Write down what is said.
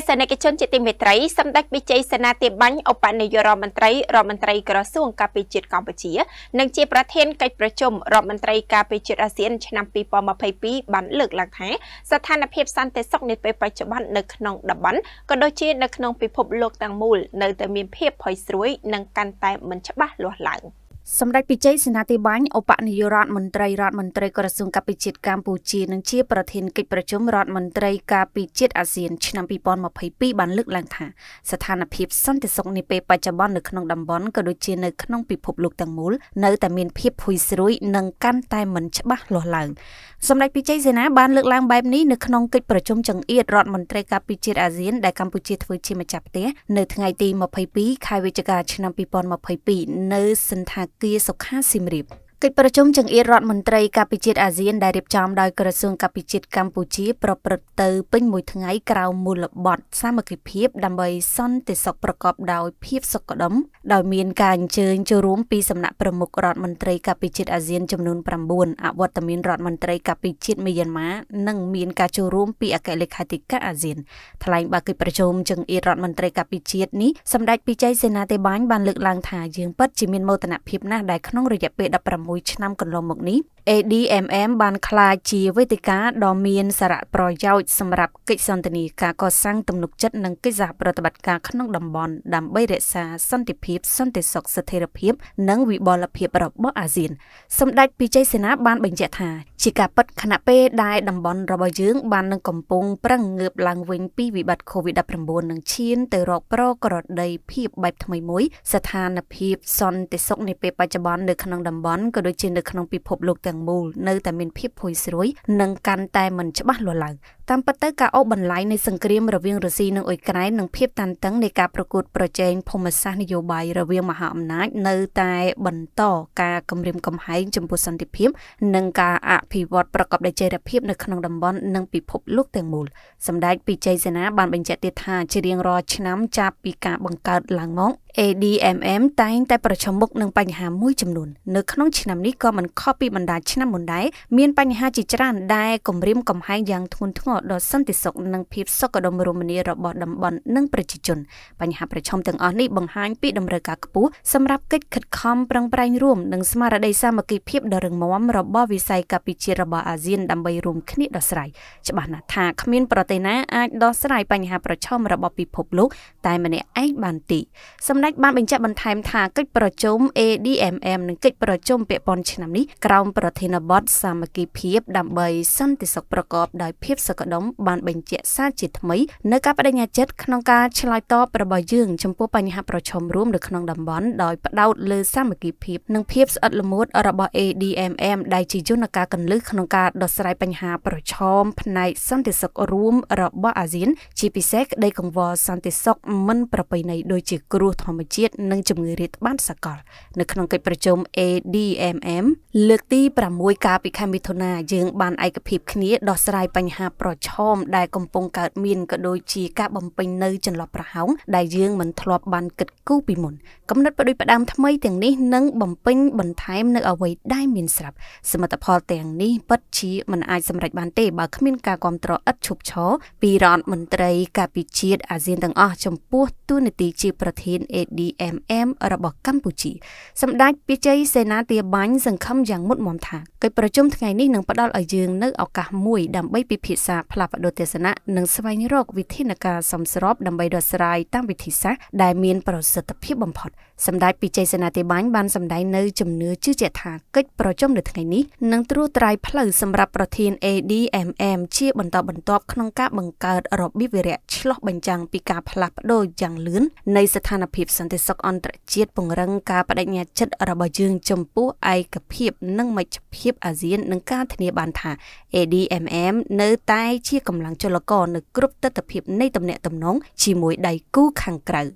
ទស្សនិកជនជាទីមេត្រីសម្ដេចវិជ័យសេនាធិបាញ់ឧបនាយករដ្ឋមន្ត្រីរដ្ឋមន្ត្រីក្រសួងការពារជាតិកម្ពុជា និងជាប្រធានកិច្ចប្រជុំរដ្ឋមន្ត្រីការពារជាតិអាស៊ាន ឆ្នាំ2022បានលើកឡើងថាស្ថានភាពសន្តិសុខនាពេលបច្ចុប្បន្ននៅក្នុងតំបន់ក៏ដូចជានៅក្នុងពិភពលោកទាំងមូលនៅតែមានភាពផុយស្រួយនិងកាន់តែមិនច្បាស់លាស់ឡើង។សម្ដេចពិជ័យសេនាធិបាញឧបនាយករដ្ឋមន្ត្រីរដ្ឋមន្ត្រីក្រសួងកាពិជាតិកម្ពុជានិងជាប្រធានកិច្ចប្រជុំរដ្ឋមន្ត្រីការពិជាតិអាស៊ានឆ្នាំ2022បានលើកឡើងថាស្ថានភាពសន្តិសុខនាពេលបច្ចុប្បន្ននៅក្នុងតំបន់ក៏ដូចជានៅក្នុងពិភពលោកទាំងមូលនៅតែមានភាពភុយស្រួយនិងកាន់តែមិនច្បាស់លាស់ឡើងសម្ដេចពិជ័យសេនាបានលើកឡើងបែបនេះនៅក្នុងកិច្ចប្រជុំចង្អៀតរដ្ឋមន្ត្រីការពិជាតិអាស៊ានដែលកម្ពុជាធ្វើជាម្ចាស់ផ្ទះនៅថ្ងៃទី22ខែវិច្ឆិកាឆ្នាំ2022នៅសន្តាกีสกห้าสิมริบកិច្ចប្រជុំចង្អៀតរដ្ឋមន្ត្រីកម្ពុជាអាស៊ានដែលរៀបចំដោយក្រសួងកម្ពុជាកម្ពុជាប្រព្រឹត្តទៅពេញមួយថ្ងៃក្រៅមូលបត្រសាមគ្គីភាពដើម្បីសន្តិសុខប្រកបដោយភាពសុខដុមដោយមានការអញ្ជើញចូលរួមពីសំណាក់ប្រមុខរដ្ឋមន្ត្រីកម្ពុជាអាស៊ានចំនួន9អវត្តមានរដ្ឋមន្ត្រីកម្ពុជាមីយ៉ាន់ម៉ានិងមានការចូលរួមពីអគ្គលេខាធិការអាស៊ានថ្លែងបើកិច្ចប្រជុំចង្អៀតរដ្ឋមន្ត្រីកម្ពុជានេះសម្ដេចពិជ័យសេនាទេបាញ់បានលើកឡើងថាយើងពិតជាមានមោទនភាពណាស់ដែលក្នុងរយៈពេល16 16ឆ្នាំកន្លងមកនេះ ADMM បានក្លាយជាវេទិកាដ៏មានសារៈប្រយោជន៍សម្រាប់កិច្ចសន្ទនាការកសាងទំនុកចិត្តនិងកិច្ចសហប្រតិបត្តិការក្នុងតំបន់ដើម្បីរក្សាសន្តិភាពសន្តិសុខស្ថិរភាពនិងវិបលភាពរបស់អាស៊ាន សម្ដេចពិជ័យសេនាបានបញ្ជាក់ថាជាការពិតខណៈពេលដែលតំបន់របស់យើងបាននឹងកំពុងប្រឹងងើបឡើងវិញពីវិបត្តិ COVID-19 និងឈានទៅរកប្រក្រតីភាពបែបថ្មីមួយស្ថានភាពសន្តិសុខនាពេលបច្ចុប្បន្ននៅក្នុងតំបន់ក៏ដូចជានៅក្នុងពិភពលោកទាំងមូលនៅតែមានភាពភួយស្រួយនិងកាន់តែមិនច្បាស់លាស់ឡើងតាមពិតទៅការអូសបន្លាយនៃសង្គ្រាមរវាងរុស្ស៊ីនិងអ៊ុយក្រែននិងភាពតានតឹងនៃការប្រកួតប្រជែងភូមិសាស្ត្រនយោបាយរវាងមហាអំណាចនៅតែបន្តការគំរាមកំហែងចំពោះសន្តិភាពនិងការអភិវឌ្ឍប្រកបដោយចីរភាពនៅក្នុងតំបន់និងពិភពលោកទាំងមូលសម្ដេចពិជ័យសេនាបានបញ្ជាក់ទៀតថាជារៀងរាល់ឆ្នាំចាប់ពីការបង្កើតឡើងមក ADMM តែងតែប្រឈមមុខនឹងបញ្ហាមួយចំនួននៅក្នុងឆ្នាំនេះក៏មិនខុសពីបណ្ដាឆ្នាំមុនដែរមានបញ្ហាជាច្រើនដែលគំរាមកំហែងយ៉ាងធ្ងន់ធ្ងរដល់សន្តិសុខនិងភាពសុខដុមរមនារបស់តំបន់និងប្រជាជន បញ្ហាប្រឈមទាំងអស់នេះបង្ហាញពីតម្រូវការខ្ពស់សម្រាប់កិច្ចខិតខំប្រឹងប្រែងរួមនិងស្មារតីសាមគ្គីភាពដ៏រឹងមាំរបស់វិស័យកាពីជារបស់អាស៊ានដើម្បីរួមគ្នាដោះស្រាយច្បាស់ណាស់ថាគ្មានប្រទេសណាអាចដោះស្រាយបញ្ហាប្រឈមរបស់ពិភពលោកតែម្នាក់ឯងបានទេសម្ណិចបានបញ្ជាក់បន្ថែមថាកិច្ចប្រជុំ ADMM និងកិច្ចប្រជុំពាក់ព័ន្ធឆ្នាំនេះក្រោមប្រធានបទសាមគ្គីភាព ដើម្បីសន្តិសុខប្រកបដោយភាពសុខដុមបានបញ្ជាក់សារជាថ្មីនៅការបដិញ្ញាចិត្តក្នុងការឆ្លើយតបរបស់យើងចំពោះបញ្ហាប្រឈមរួមនៅក្នុងតំបន់ដោយផ្ដោតលើសាមគ្គីភាព និងភាពស្អិតល្មួតរបស់ ADMM ដែលជាយន្តការគន្លឹះក្នុងការដោះស្រាយបញ្ហាប្រឈមផ្នែកសន្តិសុខរួមរបស់អាស៊ានជាពិសេសក្តីកង្វល់សន្តិសុខមិនប្រពៃណីដូចជាគ្រោះធម្មធម្មជាតិនិងជំងឺរាតត្បាតសកលនៅក្នុងកិច្ចប្រជុំ ADMM លើកទី6កាលពីខែមិថុនាយើង បានឯកភាពគ្នាដោះស្រាយបញ្ហាប្រឈមដែលកំពុងកើតមានក៏ដូចជាការបំពេញនៅចន្លោះប្រហោងដែលយើងមិនធ្លាប់បានគិតគូរពីមុនកំណត់បដិបដាមថ្មីទាំងនេះនឹងបំពេញបន្ថែមនៅអ្វីដែលមានស្រាប់សមិទ្ធផលទាំងនេះពិតជាមិនអាចសម្រេចបានទេបើគ្មាន ការគ្រប់គ្រងឥតឈប់ឈរពីរដ្ឋមន្ត្រី ការពិជាតិអាស៊ានទាំងអស់ចំពោះទូនាទីជា ប្រធាន AD ADMM របស់កម្ពុជាសម្ដេចពាជ័យសេនាទាបាញ់សង្ឃឹមយ៉ាងមុតមមថាកិច្ចប្រជុំថ្ងៃនេះនឹងផ្ដល់ឲ្យយើងនៅឱកាសមួយដើម្បីពិភាក្សាផ្លាស់ប្ដូរទស្សនៈនិងស្វែងរកវិធានការសមស្របដើម្បីដោះស្រាយតាមវិធីសាស្ត្រដែលមាន ប្រសិទ្ធភាពបំផុតសម្ដេចពាជ័យសេនាទាបាញ់បានសម្ដែងនៅជំនឿជឿជាក់ថាកិច្ចប្រជុំនៅថ្ងៃនេះនឹងត្រួសត្រាយផ្លូវសម្រាប់ប្រធាន ADMM ជា បន្តបន្ទាប់ក្នុងការបង្កើតរបៀបវិរៈឆ្លោះបញ្ចាំងពីការផ្លាស់ប្ដូរយ៉ាងលឿននៃស្ថានភាពសន្តិសុខអន្តរជាតិពង្រឹងការបដិញ្ញាចិត្តរបស់យើងចំពោះឯកភាព និងមជ្ឈភាពអាស៊ាននឹងការធានាបានថា ADMM នៅតែជាកម្លាំងចលករនៅគ្រប់ទិដ្ឋភាពនៃទំនាក់ទំនងជាមួយដៃគូខាងក្រៅ។